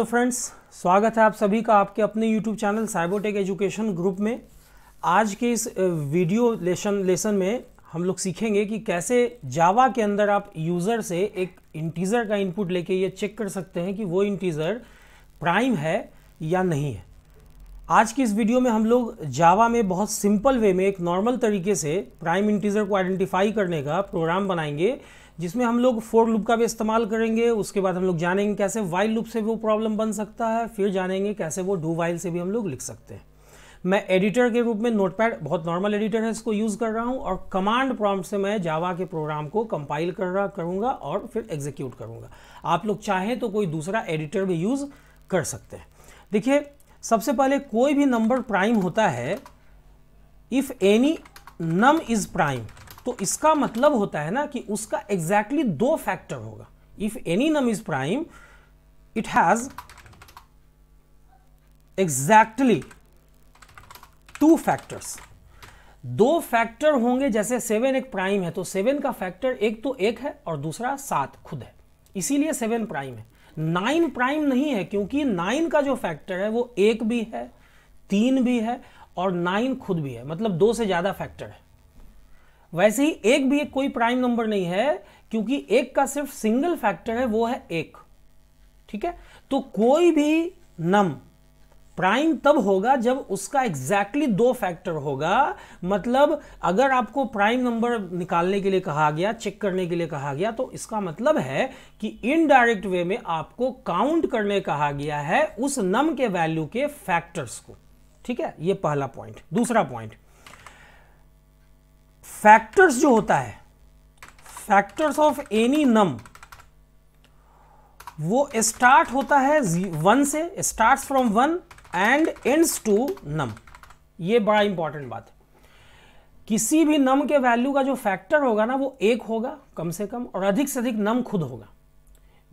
तो फ्रेंड्स स्वागत है आप सभी का आपके अपने YouTube channel Cybotech education group में आज के इस वीडियो लेसन लेसन में हम लोग सीखेंगे कि कैसे जावा के अंदर आप यूज़र से एक इंटीज़र का इनपुट लेके ये चेक कर सकते हैं कि वो इंटीज़र प्राइम है या नहीं है आज की इस वीडियो में हम लोग जावा में बहुत सिंपल वे में एक नॉर्मल तरीके से प्राइम इंटीज़र को आइडेंटिफाई करने का प्रोग्राम बनाएंगे जिसमें हम लोग फोर लूप का भी इस्तेमाल करेंगे उसके बाद हम लोग जानेंगे कैसे वाइल लूप से वो प्रॉब्लम बन सकता है फिर जानेंगे कैसे वो डू वाइल से भी हम लोग लिख सकते हैं मैं एडिटर के रूप में नोटपैड बहुत नॉर्मल एडिटर है इसको यूज़ कर रहा हूँ और कमांड प्रॉम्प्ट से मैं जावा के प्रोग्राम को कंपाइल कर रहा करूँगा और फिर एग्जीक्यूट करूँगा आप लोग चाहें तो कोई दूसरा एडिटर भी यूज़ कर सकते हैं देखिए सबसे पहले कोई भी नंबर प्राइम होता है if any num is prime तो इसका मतलब होता है ना कि उसका एग्जैक्टली exactly दो फैक्टर होगा if any num is prime it has exactly two factors दो फैक्टर होंगे जैसे सेवन एक प्राइम है तो सेवन का फैक्टर एक तो एक है और दूसरा सात खुद है इसीलिए सेवन प्राइम है नाइन प्राइम नहीं है क्योंकि नाइन का जो फैक्टर है वो एक भी है तीन भी है और नाइन खुद भी है मतलब दो से ज्यादा फैक्टर है वैसे ही एक भी एक कोई प्राइम नंबर नहीं है क्योंकि एक का सिर्फ सिंगल फैक्टर है वो है एक ठीक है तो कोई भी नम प्राइम तब होगा जब उसका एग्जैक्टली exactly दो फैक्टर होगा मतलब अगर आपको प्राइम नंबर निकालने के लिए कहा गया चेक करने के लिए कहा गया तो इसका मतलब है कि इनडायरेक्ट वे में आपको काउंट करने कहा गया है उस नम के वैल्यू के फैक्टर्स को ठीक है ये पहला पॉइंट दूसरा पॉइंट फैक्टर्स जो होता है फैक्टर्स ऑफ एनी नम वो स्टार्ट होता है वन से start from one and ends to num ये बड़ा इंपॉर्टेंट बात है किसी भी नम के वैल्यू का जो फैक्टर होगा ना वो एक होगा कम से कम और अधिक से अधिक नम खुद होगा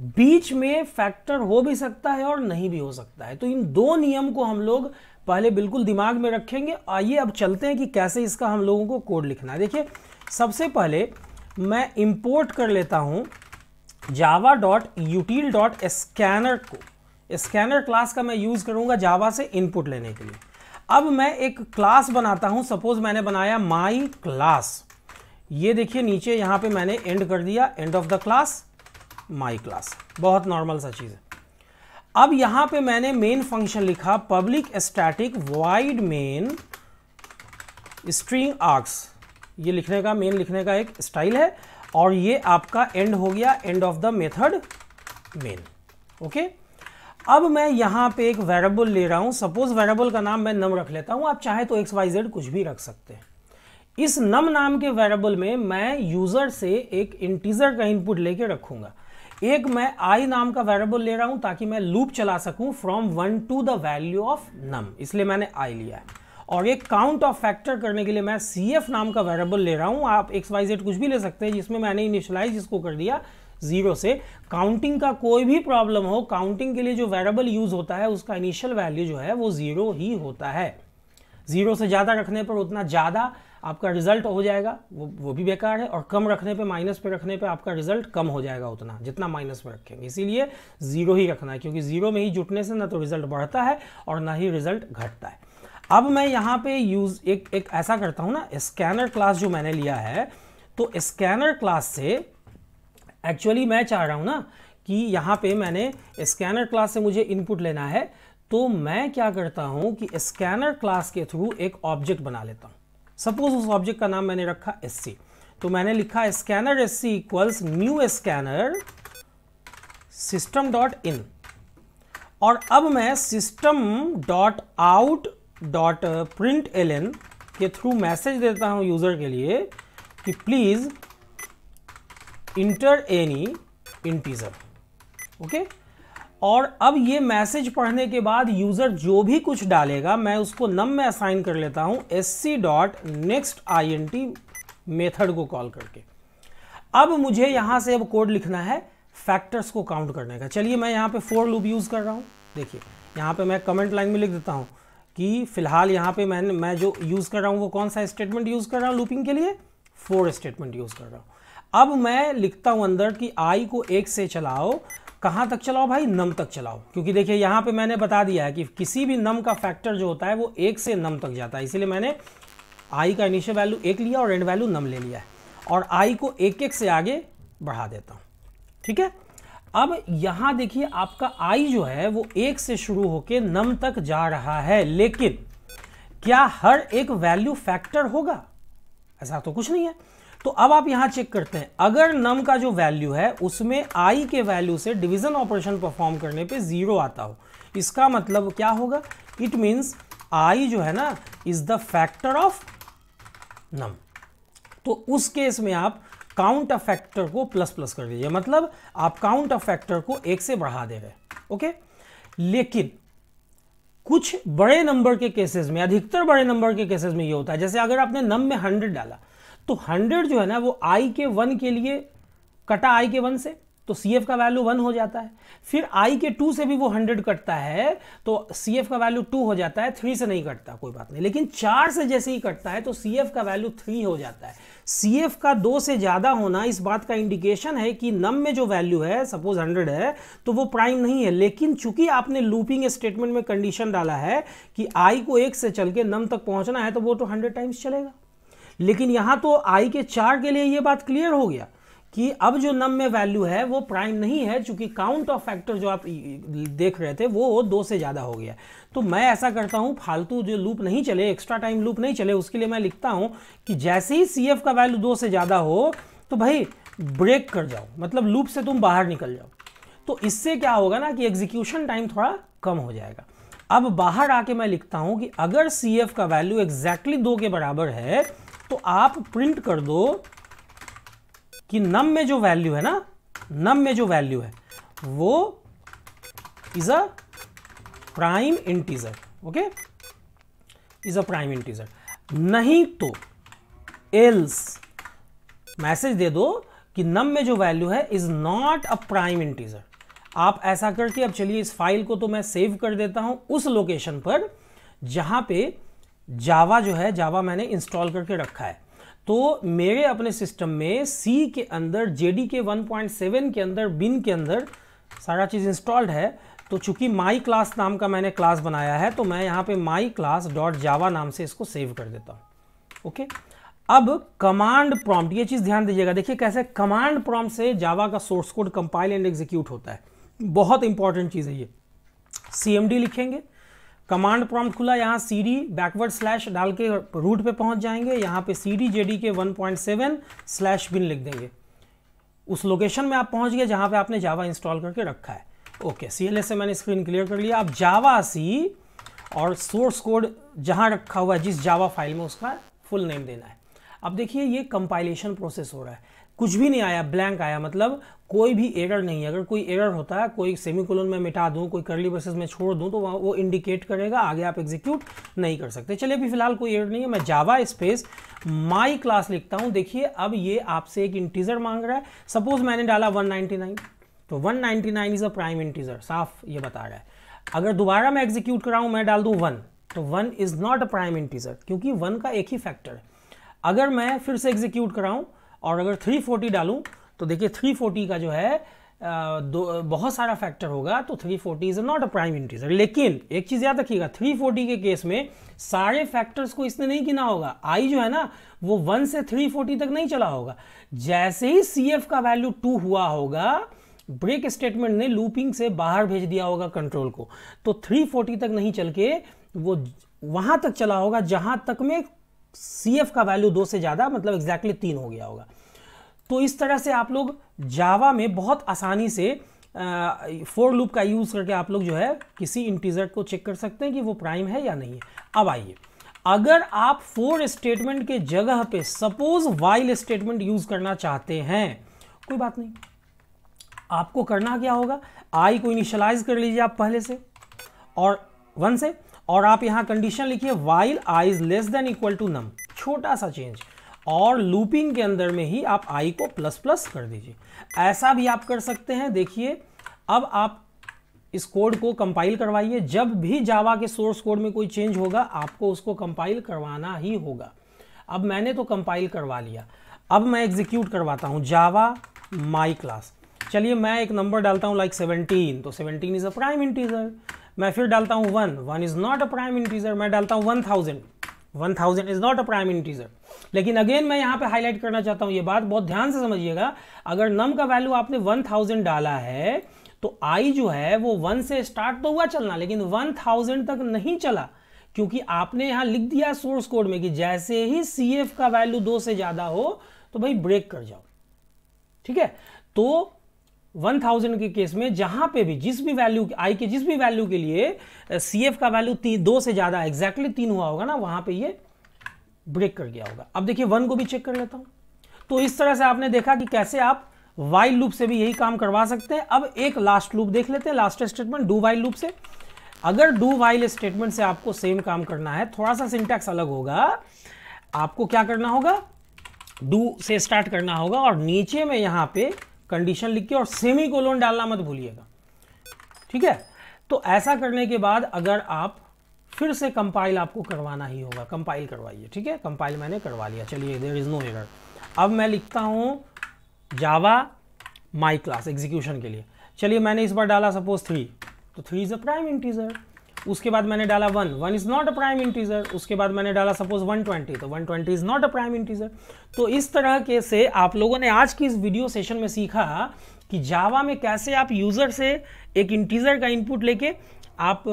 बीच में फैक्टर हो भी सकता है और नहीं भी हो सकता है तो इन दो नियम को हम लोग पहले बिल्कुल दिमाग में रखेंगे आइए अब चलते हैं कि कैसे इसका हम लोगों को कोड लिखना है देखिए सबसे पहले मैं इंपोर्ट कर लेता हूं Java dot util dot scanner को स्कैनर क्लास का मैं यूज़ करूंगा जावा से इनपुट लेने के लिए अब मैं एक क्लास बनाता हूं सपोज मैंने बनाया माई क्लास ये देखिए नीचे यहां पे मैंने एंड कर दिया end of the class my class बहुत नॉर्मल सा चीज़ है अब यहाँ पे मैंने मेन फंक्शन लिखा public static void main string args ये लिखने का मेन लिखने का एक स्टाइल है और ये आपका एंड हो गया end of the method main okay अब मैं यहाँ पे एक वेरेबल ले रहा हूँ सपोज वेरेबल का नाम मैं नम रख लेता हूँ आप चाहे तो एक्स वाई जेड कुछ भी रख सकते हैं इस नम नाम के वेरेबल में मैं यूज़र से एक इंटीजर का इनपुट लेके रखूँगा एक मैं आई नाम का वेरिएबल ले रहा हूं ताकि मैं लूप चला सकूं from one to the value of num इसलिए मैंने आई लिया है और एक काउंट ऑफ फैक्टर करने के लिए मैं सी एफ नाम का वेरिएबल ले रहा हूं आप एक्स वाई जेड कुछ भी ले सकते हैं जिसमें मैंने इनिशलाइज इसको कर दिया जीरो से काउंटिंग का कोई भी प्रॉब्लम हो काउंटिंग के लिए जो वेरिएबल यूज होता है उसका इनिशियल वैल्यू जो है वो जीरो ही होता है जीरो से ज़्यादा रखने पर उतना ज़्यादा आपका रिजल्ट हो जाएगा वो वो भी बेकार है और कम रखने पे माइनस पे रखने पे आपका रिजल्ट कम हो जाएगा उतना जितना माइनस पे रखेंगे इसीलिए ज़ीरो ही रखना है क्योंकि ज़ीरो में ही जुटने से ना तो रिजल्ट बढ़ता है और ना ही रिजल्ट घटता है अब मैं यहाँ पे यूज़ एक एक ऐसा करता हूँ ना स्कैनर क्लास जो मैंने लिया है तो स्कैनर क्लास से एक्चुअली मैं चाह रहा हूँ ना कि यहाँ पे मैंने स्कैनर क्लास से मुझे इनपुट लेना है तो मैं क्या करता हूँ कि स्कैनर क्लास के थ्रू एक ऑब्जेक्ट बना लेता हूँ सपोज उस ऑब्जेक्ट का नाम मैंने रखा एस सी तो मैंने लिखा scanner S C equals new scanner system dot in और अब मैं system dot out dot print L N के थ्रू मैसेज देता हूं यूज़र के लिए कि please enter any integer okay और अब ये मैसेज पढ़ने के बाद यूज़र जो भी कुछ डालेगा मैं उसको नम में असाइन कर लेता हूं S C dot next I N T method को कॉल करके अब मुझे यहां से अब कोड लिखना है फैक्टर्स को काउंट करने का चलिए मैं यहां पे फोर लूप यूज़ कर रहा हूं देखिए यहां पे मैं कमेंट लाइन में लिख देता हूं कि फ़िलहाल यहां पे मैंने मैं जो यूज़ कर रहा हूं वो कौन सा स्टेटमेंट यूज़ कर रहा हूं लूपिंग के लिए फोर स्टेटमेंट यूज़ कर रहा हूं अब मैं लिखता हूं अंदर कि आई को एक से चलाओ कहाँ तक चलाओ भाई नम तक चलाओ क्योंकि देखिए यहाँ पे मैंने बता दिया है कि किसी भी नम का फैक्टर जो होता है वो एक से नम तक जाता है इसीलिए मैंने आई का इनिशियल वैल्यू एक लिया और एंड वैल्यू नम ले लिया है और आई को एक एक से आगे बढ़ा देता हूँ ठीक है अब यहाँ देखिए आपका आई जो है वो एक से शुरू होकर नम तक जा रहा है लेकिन क्या हर एक वैल्यू फैक्टर होगा ऐसा तो कुछ नहीं है तो अब आप यहां चेक करते हैं अगर नम का जो वैल्यू है उसमें आई के वैल्यू से डिवीजन ऑपरेशन परफॉर्म करने पे जीरो आता हो इसका मतलब क्या होगा इट मीन्स आई जो है ना is the factor of num तो उस केस में आप काउंट ऑफ फैक्टर को प्लस प्लस कर दीजिए मतलब आप काउंट ऑफ फैक्टर को एक से बढ़ा दे रहे ओके लेकिन कुछ बड़े नंबर के केसेस में अधिकतर बड़े नंबर के केसेस में ये होता है जैसे अगर आपने नम में हंड्रेड डाला तो हंड्रेड जो है ना वो आई के वन के लिए कटा आई के वन से तो सी का वैल्यू वन हो जाता है फिर आई के टू से भी वो हंड्रेड कटता है तो सी एफ का वैल्यू टू हो जाता है थ्री से नहीं कटता कोई बात नहीं लेकिन चार से जैसे ही कटता है तो सी एफ का वैल्यू थ्री हो जाता है सी एफ का दो से ज़्यादा होना इस बात का इंडिकेशन है कि नम में जो वैल्यू है सपोज हंड्रेड है तो वो प्राइम नहीं है लेकिन चूंकि आपने लूपिंग स्टेटमेंट में कंडीशन डाला है कि आई को एक से चल के नम तक पहुंचना है तो वो तो हंड्रेड टाइम्स चलेगा लेकिन यहाँ तो आई के चार के लिए ये बात क्लियर हो गया कि अब जो नम में वैल्यू है वो प्राइम नहीं है चूंकि काउंट ऑफ फैक्टर जो आप देख रहे थे वो दो से ज़्यादा हो गया तो मैं ऐसा करता हूँ फालतू जो लूप नहीं चले एक्स्ट्रा टाइम लूप नहीं चले उसके लिए मैं लिखता हूँ कि जैसे ही सी का वैल्यू दो से ज़्यादा हो तो भाई ब्रेक कर जाओ मतलब लूप से तुम बाहर निकल जाओ तो इससे क्या होगा ना कि एग्जीक्यूशन टाइम थोड़ा कम हो जाएगा अब बाहर आके मैं लिखता हूं कि अगर सी का वैल्यू एग्जैक्टली दो के बराबर है तो आप प्रिंट कर दो कि नम में जो वैल्यू है ना नम में जो वैल्यू है वो is a prime integer okay is a prime integer नहीं तो एल्स मैसेज दे दो कि नम में जो वैल्यू है is not a prime integer आप ऐसा करके अब चलिए इस फाइल को तो मैं सेव कर देता हूं उस लोकेशन पर जहां पे जावा जो है जावा मैंने इंस्टॉल करके रखा है तो मेरे अपने सिस्टम में सी के अंदर J D K one point seven के अंदर बिन के अंदर सारा चीज़ इंस्टॉल्ड है तो चूंकि माई क्लास नाम का मैंने क्लास बनाया है तो मैं यहाँ पे माई क्लास डॉट जावा नाम से इसको सेव कर देता हूँ ओके अब कमांड प्रॉम्प्ट ये चीज़ ध्यान दीजिएगा देखिए कैसे कमांड प्रॉम्प्ट से जावा का source code compile and execute होता है बहुत इंपॉर्टेंट चीज़ है ये सी लिखेंगे कमांड प्रॉम्प्ट खुला यहाँ सी डी बैकवर्ड स्लैश डाल के रूट पे पहुँच जाएंगे यहाँ पे C D J D K one point seven slash bin लिख देंगे उस लोकेशन में आप पहुँच गए जहाँ पे आपने जावा इंस्टॉल करके रखा है ओके सी एल एस से मैंने स्क्रीन क्लियर कर लिया आप जावा सी और सोर्स कोड जहाँ रखा हुआ है जिस जावा फाइल में उसका फुल नेम देना है अब देखिए ये कंपाइलेशन प्रोसेस हो रहा है कुछ भी नहीं आया ब्लैंक आया मतलब कोई भी एरर नहीं है अगर कोई एरर होता है कोई सेमीकोलन में मिटा दूं कोई करली बसेस में छोड़ दूं तो वहां वो इंडिकेट करेगा आगे आप एग्जीक्यूट नहीं कर सकते चलिए अभी फिलहाल कोई एरर नहीं है मैं जावा स्पेस माई क्लास लिखता हूं देखिए अब ये आपसे एक इंटीजर मांग रहा है सपोज मैंने डाला वन तो one is a prime integer साफ ये बता रहा है अगर दोबारा मैं एग्जीक्यूट कराऊँ मैं डाल दूँ वन तो one is not a prime integer क्योंकि वन का एक ही फैक्टर है अगर मैं फिर से एग्जीक्यूट कराऊँ और अगर 340 डालूं तो देखिए 340 का जो है दो बहुत सारा फैक्टर होगा तो 340 forty is not a prime integer लेकिन एक चीज़ याद रखिएगा 340 के केस में सारे फैक्टर्स को इसने नहीं गिना होगा आई जो है ना वो 1 से 340 तक नहीं चला होगा जैसे ही सी का वैल्यू 2 हुआ होगा ब्रेक स्टेटमेंट ने लूपिंग से बाहर भेज दिया होगा कंट्रोल को तो 340 तक नहीं चल के वो वहां तक चला होगा जहां तक में सी एफ का वैल्यू दो से ज़्यादा मतलब एग्जैक्टली तीन हो गया होगा तो इस तरह से आप लोग जावा में बहुत आसानी से फोर लूप का यूज़ करके आप लोग जो है किसी इंटीजर को चेक कर सकते हैं कि वो प्राइम है या नहीं है अब आइए अगर आप फोर स्टेटमेंट के जगह पे सपोज वाइल स्टेटमेंट यूज़ करना चाहते हैं कोई बात नहीं आपको करना क्या होगा आई को इनिशलाइज कर लीजिए आप पहले से और वन से और आप यहाँ कंडीशन लिखिए while I is less than equal to num छोटा सा चेंज और लूपिंग के अंदर में ही आप आई को प्लस प्लस कर दीजिए ऐसा भी आप कर सकते हैं देखिए अब आप इस कोड को कंपाइल करवाइए जब भी जावा के सोर्स कोड में कोई चेंज होगा आपको उसको कंपाइल करवाना ही होगा अब मैंने तो कंपाइल करवा लिया अब मैं एग्जीक्यूट करवाता हूँ जावा माई क्लास चलिए मैं एक नंबर डालता हूँ लाइक सेवनटीन तो seventeen is a prime integer मैं फिर डालता हूँ one one is not a prime integer मैं डालता हूँ one thousand one thousand is not a prime integer लेकिन अगेन मैं यहाँ पे हाईलाइट करना चाहता हूँ ये बात बहुत ध्यान से समझिएगा अगर नम का वैल्यू आपने वन थाउजेंड डाला है तो आई जो है वो वन से स्टार्ट तो हुआ चलना लेकिन वन थाउजेंड तक नहीं चला क्योंकि आपने यहाँ लिख दिया सोर्स कोड में कि जैसे ही सी एफ का वैल्यू दो से ज़्यादा हो तो भाई ब्रेक कर जाओ ठीक है तो वन थाउजेंड के केस में जहां पे भी जिस भी वैल्यू आई के जिस भी वैल्यू के लिए सी एफ का वैल्यू तीन दो से ज्यादा एग्जैक्टली exactly तीन हुआ होगा ना वहां पे ये ब्रेक कर गया होगा अब देखिए वन को भी चेक कर लेता हूं तो इस तरह से आपने देखा कि कैसे आप वाई लूप से भी यही काम करवा सकते हैं अब एक लास्ट लूप देख लेते हैं last statement do while loop से अगर डू वाइल स्टेटमेंट से आपको सेम काम करना है थोड़ा सा सिंटैक्स अलग होगा आपको क्या करना होगा डू से स्टार्ट करना होगा और नीचे में यहां पे कंडीशन लिख के और सेमी कोलोन डालना मत भूलिएगा ठीक है तो ऐसा करने के बाद अगर आप फिर से कंपाइल आपको करवाना ही होगा कंपाइल करवाइए ठीक है कंपाइल मैंने करवा लिया चलिए देर इज़ नो एरर अब मैं लिखता हूं जावा माई क्लास एग्जीक्यूशन के लिए चलिए मैंने इस बार डाला सपोज थ्री तो three is a prime integer उसके बाद मैंने डाला one one is not a prime integer उसके बाद मैंने डाला सपोज वन ट्वेंटी तो one twenty is not a prime integer तो इस तरह के से आप लोगों ने आज की इस वीडियो सेशन में सीखा कि जावा में कैसे आप यूज़र से एक इंटीजर का इनपुट लेके आप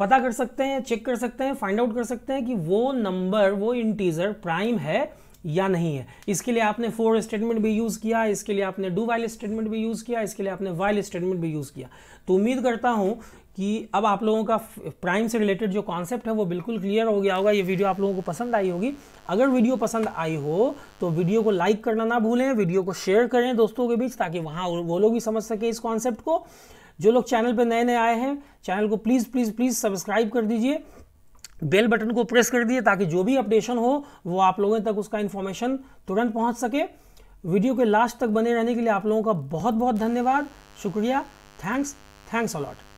पता कर सकते हैं चेक कर सकते हैं फाइंड आउट कर सकते हैं कि वो नंबर वो इंटीजर प्राइम है या नहीं है इसके लिए आपने फोर स्टेटमेंट भी यूज़ किया इसके लिए आपने डू वाइल स्टेटमेंट भी यूज़ किया इसके लिए आपने वाइल स्टेटमेंट भी यूज़ किया तो उम्मीद करता हूँ कि अब आप लोगों का प्राइम से रिलेटेड जो कॉन्सेप्ट है वो बिल्कुल क्लियर हो गया होगा ये वीडियो आप लोगों को पसंद आई होगी अगर वीडियो पसंद आई हो तो वीडियो को लाइक करना ना भूलें वीडियो को शेयर करें दोस्तों के बीच ताकि वहाँ वो लोग भी समझ सकें इस कॉन्सेप्ट को जो लोग चैनल पर नए नए आए हैं चैनल को प्लीज़ प्लीज़ प्लीज़ सब्सक्राइब कर दीजिए बेल बटन को प्रेस कर दिए ताकि जो भी अपडेशन हो वो आप लोगों तक उसका इन्फॉर्मेशन तुरंत पहुँच सके वीडियो के लास्ट तक बने रहने के लिए आप लोगों का बहुत बहुत धन्यवाद शुक्रिया थैंक्स थैंक्स अलॉट